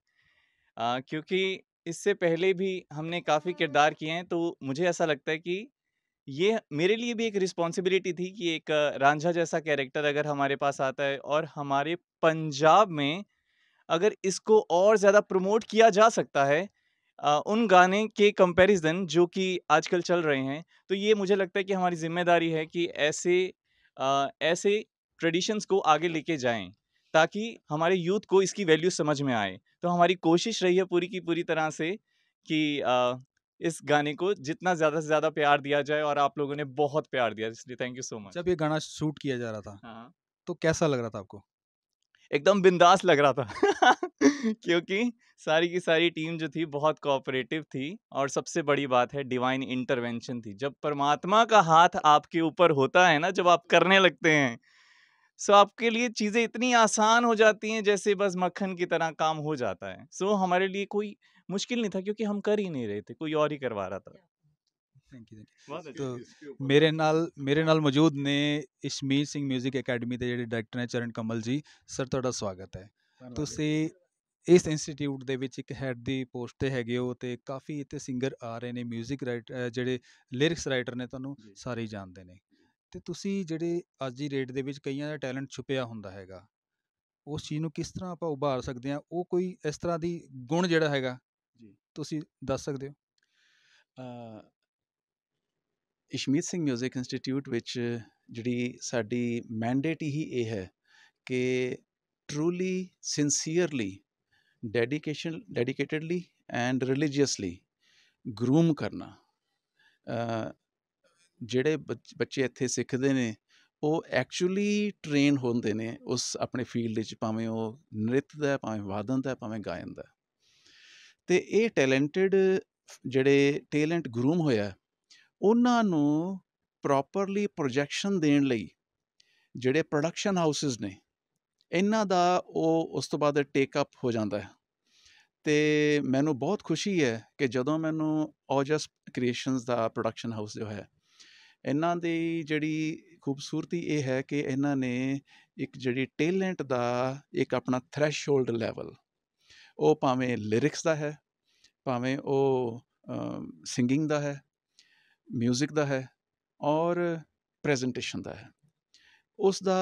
ਕਿਉਂਕਿ इससे पहले भी हमने काफ़ी किरदार किए हैं तो मुझे ऐसा लगता है कि ये मेरे लिए भी एक रिस्पॉन्सिबिलिटी थी कि एक रांझा जैसा कैरेक्टर अगर हमारे पास आता है और हमारे पंजाब में अगर इसको और ज़्यादा प्रमोट किया जा सकता है आ, उन गाने के कंपैरिजन जो कि आजकल चल रहे हैं तो ये मुझे लगता है कि हमारी जिम्मेदारी है कि ऐसे आ, ऐसे ट्रेडिशंस को आगे लेके जाएं ताकि हमारे यूथ को इसकी वैल्यू समझ में आए तो हमारी कोशिश रही है पूरी की पूरी तरह से कि आ, इस गाने को जितना ज़्यादा से ज़्यादा प्यार दिया जाए और आप लोगों ने बहुत प्यार दिया इसलिए थैंक यू सो मच जब ये गाना शूट किया जा रहा था हाँ। तो कैसा लग रहा था आपको एकदम बिंदास लग रहा था <laughs> क्योंकि सारी की सारी टीम जो थी बहुत कोऑपरेटिव थी और सबसे बड़ी बात है डिवाइन इंटरवेंशन थी जब परमात्मा का हाथ आपके ऊपर होता है ना जब आप करने लगते हैं सो so, आपके लिए चीज़ें इतनी आसान हो जाती हैं जैसे बस मक्खन की तरह काम हो जाता है सो so, हमारे लिए कोई मुश्किल नहीं था क्योंकि हम कर ही नहीं रहे थे कोई और ही करवा रहा था ਥੈਂਕ ਯੂ ਤੋ ਮੇਰੇ ਨਾਲ ਮੇਰੇ ਨਾਲ ਮੌਜੂਦ ਨੇ ਇਸ਼ਮੀਰ ਸਿੰਘ 뮤직 ਅਕੈਡਮੀ ਦੇ ਜਿਹੜੇ ਡਾਇਰੈਕਟਰ ਨੇ ਚਰਨ ਕਮਲ ਜੀ ਸਰ ਤੁਹਾਡਾ ਸਵਾਗਤ ਹੈ ਤੁਸੀਂ ਇਸ ਇੰਸਟੀਚਿਊਟ ਦੇ ਵਿੱਚ ਇੱਕ ਹੈਡ ਦੀ ਪੋਸਟ ਤੇ ਹੈਗੇ ਹੋ ਤੇ ਕਾਫੀ ਇੱਥੇ ਸਿੰਗਰ ਆ ਰਹੇ ਨੇ 뮤직 ਰਾਈਟਰ ਜਿਹੜੇ ਲਿਰਿਕਸ ਰਾਈਟਰ ਨੇ ਤੁਹਾਨੂੰ ਸਾਰੇ ਹੀ ਜਾਣਦੇ ਨੇ ਤੇ ਤੁਸੀਂ ਜਿਹੜੇ ਅੱਜ ਦੀ ਰੇਟ ਦੇ ਵਿੱਚ ਕਈਆਂ ਦਾ ਟੈਲੈਂਟ ਛੁਪਿਆ ਹੁੰਦਾ ਹੈਗਾ ਉਸ ਚੀਜ਼ ਨੂੰ ਕਿਸ ਤਰ੍ਹਾਂ ਆਪਾਂ ਉਭਾਰ ਸਕਦੇ ਹਾਂ ਉਹ ਕੋਈ ਇਸ ਤਰ੍ਹਾਂ ਦੀ ਗੁਣ ਜਿਹੜਾ ਹੈਗਾ ਜੀ ਤੁਸੀਂ ਦੱਸ ਸਕਦੇ ਹੋ ਇਸ਼ਮੀਤ ਸਿੰਘ 뮤직 ਇੰਸਟੀਚਿਊਟ ਵਿੱਚ ਜਿਹੜੀ ਸਾਡੀ ਮੈਂਡੇਟ ਹੀ ਇਹ ਹੈ ਕਿ truly sincerely dedication dedicatedly and religiously groom ਕਰਨਾ ਜਿਹੜੇ ਬੱਚੇ ਇੱਥੇ ਸਿੱਖਦੇ ਨੇ ਉਹ ਐਕਚੁਅਲੀ ਟ੍ਰੇਨ ਹੁੰਦੇ ਨੇ ਉਸ ਆਪਣੇ ਫੀਲਡ ਵਿੱਚ ਭਾਵੇਂ ਉਹ ਨ੍ਰਿਤ ਦਾ ਭਾਵੇਂ ਵਾਦਨ ਦਾ ਭਾਵੇਂ ਗਾਇਨ ਦਾ ਤੇ ਇਹ ਟੈਲੈਂਟਡ ਜਿਹੜੇ ਟੈਲੈਂਟ ਗਰੂਮ ਹੋਇਆ ਉਹਨਾਂ ਨੂੰ ਪ੍ਰੋਪਰਲੀ ਪ੍ਰੋਜੈਕਸ਼ਨ ਦੇਣ ਲਈ ਜਿਹੜੇ ਪ੍ਰੋਡਕਸ਼ਨ ਹਾਊਸਸ ਨੇ ਇਹਨਾਂ ਦਾ ਉਹ ਉਸ ਤੋਂ ਬਾਅਦ ਟੇਕ ਅਪ ਹੋ ਜਾਂਦਾ ਹੈ ਤੇ ਮੈਨੂੰ ਬਹੁਤ ਖੁਸ਼ੀ ਹੈ ਕਿ ਜਦੋਂ ਮੈਨੂੰ ਔਜਸ ਕ੍ਰੀਏਸ਼ਨਸ ਦਾ ਪ੍ਰੋਡਕਸ਼ਨ ਹਾਊਸ ਜੋ ਹੈ ਇਹਨਾਂ ਦੀ ਜਿਹੜੀ ਖੂਬਸੂਰਤੀ ਇਹ ਹੈ ਕਿ ਇਹਨਾਂ ਨੇ ਇੱਕ ਜਿਹੜੀ ਟੈਲੈਂਟ ਦਾ ਇੱਕ ਆਪਣਾ ਥ੍ਰੈਸ਼ਹੋਲਡ ਲੈਵਲ ਉਹ ਭਾਵੇਂ ਲਿਰਿਕਸ ਦਾ ਹੈ ਭਾਵੇਂ ਉਹ ਸਿੰਗਿੰਗ ਦਾ ਹੈ 뮤직 ਦਾ ਹੈ ਔਰ ਪ੍ਰੈਜੈਂਟੇਸ਼ਨ ਦਾ ਹੈ ਉਸ ਦਾ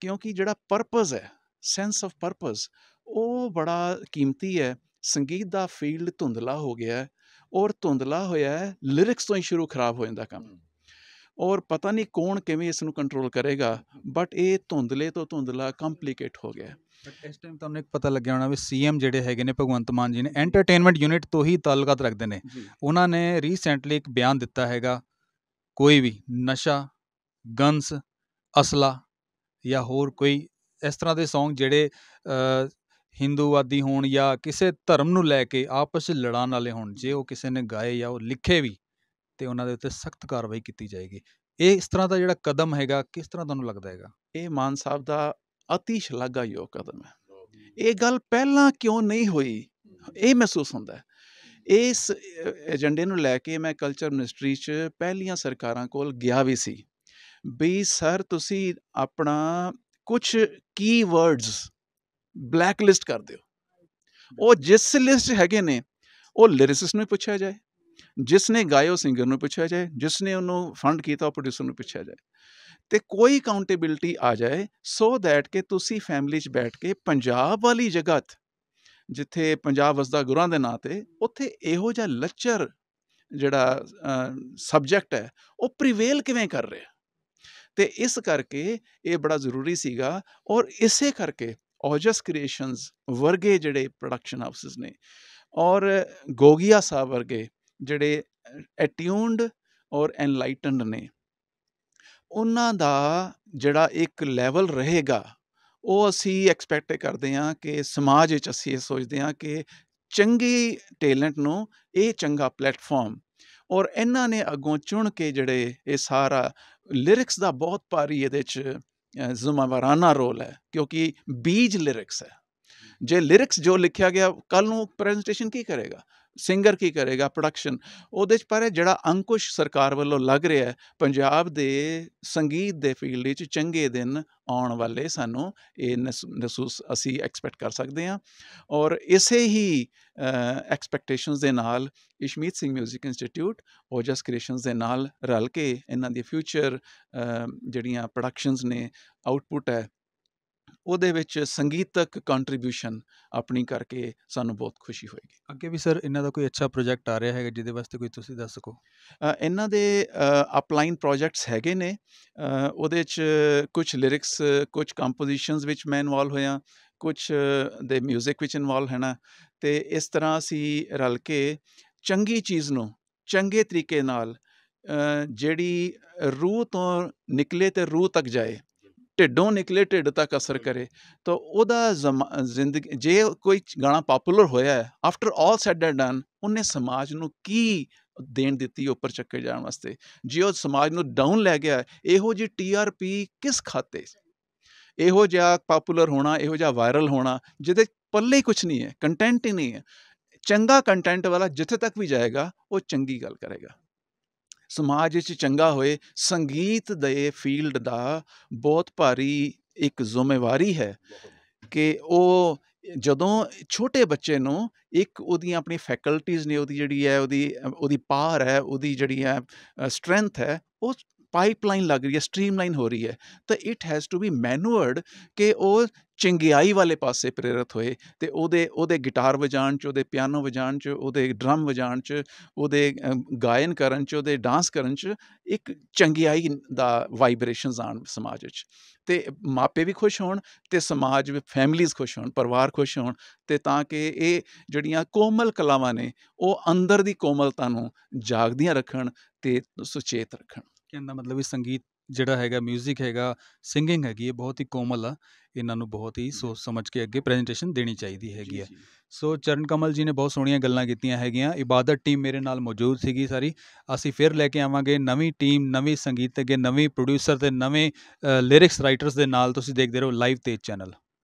ਕਿਉਂਕਿ ਜਿਹੜਾ ਪਰਪਸ ਹੈ ਸੈਂਸ ਆਫ ਪਰਪਸ ਉਹ ਬੜਾ ਕੀਮਤੀ ਹੈ ਸੰਗੀਤ ਦਾ ਫੀਲਡ ਧੁੰਦਲਾ ਹੋ ਗਿਆ ਹੈ ਔਰ ਧੁੰਦਲਾ ਹੋਇਆ ਹੈ ਲਿਰਿਕਸ ਤੋਂ ਹੀ ਸ਼ੁਰੂ ਖਰਾਬ ਹੋ ਜਾਂਦਾ ਕੰਮ ਔਰ ਪਤਾ ਨਹੀਂ ਕੌਣ ਕਿਵੇਂ ਇਸ ਨੂੰ ਕੰਟਰੋਲ ਕਰੇਗਾ ਬਟ ਇਹ ਧੁੰਦਲੇ ਤੋਂ ਧੁੰਦਲਾ ਕੰਪਲਿਕੇਟ ਹੋ ਗਿਆ ਬਟ ਇਸ ਟਾਈਮ ਤੁਹਾਨੂੰ ਇੱਕ ਪਤਾ ਲੱਗਿਆ ਹੋਣਾ ਵੀ ਸੀਐਮ ਜਿਹੜੇ ਹੈਗੇ ਨੇ ਭਗਵੰਤ ਮਾਨ ਜੀ ਨੇ ਐਂਟਰਟੇਨਮੈਂਟ ਯੂਨਿਟ ਤੋਂ ਹੀ ਤਾਲੁਕਾਤ ਰੱਖਦੇ ਨੇ ਉਹਨਾਂ ਨੇ ਰੀਸੈਂਟਲੀ ਇੱਕ ਬਿਆਨ ਦਿੱਤਾ ਹੈਗਾ ਕੋਈ ਵੀ ਨਸ਼ਾ ਗਨਸ ਅਸਲਾ ਜਾਂ ਹੋਰ ਕੋਈ ਇਸ ਤਰ੍ਹਾਂ ਦੇ Song ਜਿਹੜੇ ਹਿੰਦੂਵਾਦੀ ਹੋਣ ਜਾਂ ਕਿਸੇ ਧਰਮ ਨੂੰ ਲੈ ਕੇ ਆਪਸ ਵਿੱਚ ਲੜਾਉਣ ਵਾਲੇ ਹੋਣ ਜੇ ਉਹ ਕਿਸੇ ਨੇ ਗਾਏ ਜਾਂ ਉਹ ਲਿਖੇ ਵੀ ਤੇ ਉਹਨਾਂ ਦੇ ਉੱਤੇ ਸਖਤ ਕਾਰਵਾਈ ਕੀਤੀ ਜਾਏਗੀ ਇਹ ਇਸ ਤਰ੍ਹਾਂ ਦਾ ਜਿਹੜਾ ਕਦਮ ਹੈਗਾ ਕਿਸ ਤਰ੍ਹਾਂ ਤੁਹਾਨੂੰ ਲੱਗਦਾ ਹੈਗਾ ਇਹ ਮਾਨ ਸਾਹਿਬ ਦਾ ਅਤੀ ਸ਼ਲਾਘਾਯੋਗ ਕਦਮ ਹੈ ਇਹ ਗੱਲ ਪਹਿਲਾਂ ਕਿਉਂ ਨਹੀਂ ਹੋਈ ਇਹ ਮਹਿਸੂਸ ਹੁੰਦਾ ਹੈ ਇਸ ਏਜੰਡੇ ਨੂੰ ਲੈ ਕੇ ਮੈਂ ਕਲਚਰ ਮਿਨਿਸਟਰੀ 'ਚ ਪਹਿਲੀਆਂ ਸਰਕਾਰਾਂ ਕੋਲ ਗਿਆ ਵੀ ਸੀ ਵੀ ਸਰ ਤੁਸੀਂ ਆਪਣਾ ਕੁਝ ਕੀਵਰਡਸ ਬਲੈਕ ਲਿਸਟ ਕਰ ਦਿਓ ਉਹ ਜਿਸ ਲਿਸਟ ਹੈਗੇ ਨੇ ਉਹ ਲਿਰਿਸਟ ਨੂੰ ਪੁੱਛਿਆ ਜਾਏ ਜਿਸ ਨੇ ਗਾਇਓ ਸਿੰਗਰ ਨੂੰ ਪੁੱਛਿਆ ਜਾਏ ਜਿਸ ਨੇ ਉਹਨੂੰ ਫੰਡ ਕੀਤਾ ਉਹ ਪ੍ਰੋਡਿਊਸਰ ਨੂੰ ਪੁੱਛਿਆ ਜਾਏ ਤੇ ਕੋਈ ਅਕਾਊਂਟੇਬਿਲਟੀ ਆ ਜਾਏ ਸੋ ਥੈਟ ਕਿ ਤੁਸੀਂ ਫੈਮਿਲੀ 'ਚ ਬੈਠ ਕੇ ਪੰਜਾਬ ਵਾਲੀ ਜਗਤ ਜਿੱਥੇ ਪੰਜਾਬ ਵਸਦਾ ਗੁਰਾਂ ਦੇ ਨਾਂ ਤੇ ਉੱਥੇ ਇਹੋ ਜਿਹਾ ਲੱਚਰ ਜਿਹੜਾ ਸਬਜੈਕਟ ਹੈ ਉਹ ਪ੍ਰੀਵੇਲ ਕਿਵੇਂ ਕਰ ਰਿਹਾ ਤੇ ਇਸ ਕਰਕੇ ਇਹ ਬੜਾ ਜ਼ਰੂਰੀ ਸੀਗਾ ਔਰ ਇਸੇ ਕਰਕੇ ਔਜਸ ਕ੍ਰੀਏਸ਼ਨਸ ਵਰਗੇ ਜਿਹੜੇ ਪ੍ਰੋਡਕਸ਼ਨ ਹਾਊਸਸ ਨੇ ਔਰ ਗੋਗੀਆ ਸਾਹਿਬ ਵਰਗੇ ਜਿਹੜੇ ਐਟਿਊਨਡ ਔਰ ਐਨਲਾਈਟਨਡ ਨੇ ਉਹਨਾਂ ਦਾ ਜਿਹੜਾ ਇੱਕ ਲੈਵਲ ਰਹੇਗਾ ਉਹ ਅਸੀਂ ਐਕਸਪੈਕਟ ਕਰਦੇ ਹਾਂ ਕਿ ਸਮਾਜ ਵਿੱਚ ਅਸੀਂ ਇਹ ਸੋਚਦੇ ਹਾਂ ਕਿ ਚੰਗੀ ਟੈਲੈਂਟ ਨੂੰ ਇਹ ਚੰਗਾ ਪਲੇਟਫਾਰਮ ਔਰ ਇਹਨਾਂ ਨੇ ਅੱਗੋਂ ਚੁਣ ਕੇ ਜਿਹੜੇ ਇਹ ਸਾਰਾ ਲਿਰਿਕਸ ਦਾ ਬਹੁਤ ਭਾਰੀ ਇਹਦੇ ਚ ਜ਼ੁਮਾਵਰਾਨਾ ਰੋਲ ਹੈ ਕਿਉਂਕਿ ਬੀਜ ਲਿਰਿਕਸ ਹੈ ਜੇ ਲਿਰਿਕਸ ਜੋ ਲਿਖਿਆ ਗਿਆ ਕੱਲ ਨੂੰ ਪ੍ਰੈਜੈਂਟੇਸ਼ਨ ਕੀ ਕਰੇਗਾ ਸਿੰਗਰ ਕੀ ਕਰੇਗਾ ਪ੍ਰੋਡਕਸ਼ਨ ਉਹਦੇ ਚ ਪਰ ਜਿਹੜਾ ਅੰਕੁਸ਼ ਸਰਕਾਰ ਵੱਲੋਂ ਲੱਗ ਰਿਹਾ ਹੈ ਪੰਜਾਬ ਦੇ ਸੰਗੀਤ ਦੇ ਫੀਲਡ ਵਿੱਚ ਚੰਗੇ ਦਿਨ ਆਉਣ ਵਾਲੇ ਸਾਨੂੰ ਇਹ ਨਸੂਸ ਅਸੀਂ ਐਕਸਪੈਕਟ ਕਰ ਸਕਦੇ ਹਾਂ ਔਰ ਇਸੇ ਹੀ ਐਕਸਪੈਕਟੇਸ਼ਨਸ ਦੇ ਨਾਲ ਇਸ਼ਮੀਤ ਸਿੰਘ 뮤직 ਇੰਸਟੀਚਿਊਟ ਜਸ ਕ੍ਰੀਏਸ਼ਨਸ ਦੇ ਨਾਲ ਰਲ ਕੇ ਇਹਨਾਂ ਦੀ ਫਿਊਚਰ ਜਿਹੜੀਆਂ ਪ੍ਰੋਡਕਸ਼ਨਸ ਨੇ ਆਊਟਪੁੱਟ ਹੈ ਉਹਦੇ ਵਿੱਚ ਸੰਗੀਤਕ ਕੰਟਰੀਬਿਊਸ਼ਨ ਆਪਣੀ ਕਰਕੇ ਸਾਨੂੰ ਬਹੁਤ ਖੁਸ਼ੀ ਹੋਏਗੀ ਅੱਗੇ ਵੀ ਸਰ ਇਹਨਾਂ ਦਾ ਕੋਈ ਅੱਛਾ ਪ੍ਰੋਜੈਕਟ ਆ ਰਿਹਾ ਹੈਗਾ ਜਿਹਦੇ ਵਾਸਤੇ ਕੋਈ ਤੁਸੀਂ ਦੱਸ ਸਕੋ ਇਹਨਾਂ ਦੇ ਅਪਲਾਈਨ ਪ੍ਰੋਜੈਕਟਸ ਹੈਗੇ ਨੇ ਉਹਦੇ ਵਿੱਚ ਕੁਝ ਲਿਰਿਕਸ ਕੁਝ ਕੰਪੋਜੀਸ਼ਨਸ ਵਿੱਚ ਮੈਂ ਇਨਵੋਲ ਹੋਇਆ ਕੁਝ ਦੇ 뮤직 ਵਿੱਚ ਇਨਵੋਲ ਹੈਣਾ ਤੇ ਇਸ ਤਰ੍ਹਾਂ ਅਸੀਂ ਰਲ ਕੇ ਚੰਗੀ ਚੀਜ਼ ਨੂੰ ਚੰਗੇ ਤਰੀਕੇ ਨਾਲ ਜਿਹੜੀ ਰੂਹ ਤੋਂ ਨਿਕਲੇ ਤੇ ਰੂਹ ਤੱਕ ਜਾਏ ਢਿੱਡੋਂ ਨਿਕਲੇ ਢਿੱਡ ਤੱਕ ਅਸਰ ਕਰੇ ਤਾਂ ਉਹਦਾ ਜ਼ਿੰਦਗੀ ਜੇ ਕੋਈ ਗਾਣਾ ਪਪੂਲਰ ਹੋਇਆ ਹੈ after all said and done ਉਹਨੇ ਸਮਾਜ ਨੂੰ ਕੀ ਦੇਣ ਦਿੱਤੀ ਉੱਪਰ ਚੱਕੇ ਜਾਣ ਵਾਸਤੇ ਜੇ ਉਹ ਸਮਾਜ ਨੂੰ ਡਾਊਨ ਲੈ ਗਿਆ ਇਹੋ ਜੀ ਟੀਆਰਪੀ ਕਿਸ ਖਾਤੇ ਇਹੋ ਜਿਹਾ ਪਪੂਲਰ ਹੋਣਾ ਇਹੋ ਜਿਹਾ ਵਾਇਰਲ ਹੋਣਾ ਜਿਹਦੇ ਪੱਲੇ ਹੀ ਕੁਝ ਨਹੀਂ ਹੈ ਕੰਟੈਂਟ ਹੀ ਨਹੀਂ ਹੈ ਚੰਗਾ ਕੰਟੈਂਟ ਵਾਲਾ ਜਿੱਥੇ ਤੱਕ ਵੀ ਜਾਏਗਾ ਉਹ ਚੰਗੀ ਗੱਲ ਕਰੇਗਾ ਸਮਾਜ ਵਿੱਚ ਚੰਗਾ ਹੋਏ ਸੰਗੀਤ ਦੇ ਫੀਲਡ ਦਾ ਬਹੁਤ ਭਾਰੀ ਇੱਕ ਜ਼ਿੰਮੇਵਾਰੀ ਹੈ ਕਿ ਉਹ ਜਦੋਂ ਛੋਟੇ ਬੱਚੇ ਨੂੰ ਇੱਕ ਉਹਦੀਆਂ ਆਪਣੀ ਫੈਕਲਟੀਆਂ ਨੇ ਉਹਦੀ ਜਿਹੜੀ ਹੈ ਉਹਦੀ ਉਹਦੀ ਪਾਰ ਹੈ ਉਹਦੀ ਜਿਹੜੀ ਹੈ ਸਟਰੈਂਥ ਹੈ ਉਹ ਪਾਈਪਲਾਈਨ ਲੱਗ ਰਹੀ ਹੈ ਸਟ੍ਰੀਮਲਾਈਨ ਹੋ ਰਹੀ ਹੈ ਤਾਂ it has to be manured ਕਿ ਉਹ ਚੰਗਿਆਈ ਵਾਲੇ ਪਾਸੇ ਪ੍ਰੇਰਿਤ ਹੋਏ ਤੇ ਉਹਦੇ ਉਹਦੇ ਗਿਟਾਰ ਵਜਾਣ ਚ ਉਹਦੇ ਪਿਆਨੋ ਵਜਾਣ ਚ ਉਹਦੇ ਡਰਮ ਵਜਾਣ ਚ ਉਹਦੇ ਗਾਇਨ ਕਰਨ ਚ ਉਹਦੇ ਡਾਂਸ ਕਰਨ ਚ ਇੱਕ ਚੰਗਿਆਈ ਦਾ ਵਾਈਬ੍ਰੇਸ਼ਨਸ ਆਣ ਸਮਾਜ ਵਿੱਚ ਤੇ ਮਾਪੇ ਵੀ ਖੁਸ਼ ਹੋਣ ਤੇ ਸਮਾਜ ਵਿੱਚ ਫੈਮਲੀਆਂ ਖੁਸ਼ ਹੋਣ ਪਰਿਵਾਰ ਖੁਸ਼ ਹੋਣ ਤੇ ਤਾਂ ਕਿ ਇਹ ਜਿਹੜੀਆਂ ਕੋਮਲ ਕਲਾਵਾਂ ਨੇ ਉਹ ਅੰਦਰ ਦੀ ਕੋਮਲਤਾ ਨੂੰ ਜਾਗਦੀਆਂ ਰੱਖਣ ਤੇ ਸੁਚੇਤ ਰੱਖਣ ਕਹਿਣ ਦਾ ਮਤਲਬ ਇਹ ਸੰਗੀਤ ਜਿਹੜਾ ਹੈਗਾ 뮤직 ਹੈਗਾ ਸਿੰਗਿੰਗ ਹੈਗੀ ਇਹ ਬਹੁਤ ਹੀ ਕੋਮਲ ਆ ਇਹਨਾਂ ਨੂੰ ਬਹੁਤ ਹੀ ਸੋਚ ਸਮਝ ਕੇ ਅੱਗੇ ਪ੍ਰੈਜੈਂਟੇਸ਼ਨ ਦੇਣੀ ਚਾਹੀਦੀ ਹੈਗੀ ਆ ਸੋ ਚਰਨ ਕਮਲ ਜੀ ਨੇ ਬਹੁਤ ਸੋਹਣੀਆਂ ਗੱਲਾਂ ਕੀਤੀਆਂ ਹੈਗੀਆਂ ਇਬਾਦਤ ਟੀਮ ਮੇਰੇ ਨਾਲ ਮੌਜੂਦ ਸੀਗੀ ਸਾਰੀ ਅਸੀਂ ਫਿਰ ਲੈ ਕੇ ਆਵਾਂਗੇ ਨਵੀਂ ਟੀਮ ਨਵੀਂ ਅੱਗੇ ਨਵੇਂ ਪ੍ਰੋਡਿਊਸਰ ਤੇ ਨਵੇਂ ਲਿਰਿਕਸ ਰਾਈਟਰਸ ਦੇ ਨਾਲ ਤੁਸੀਂ ਦੇਖਦੇ ਰਹੋ ਲਾਈਵ ਤੇਜ ਚੈਨਲ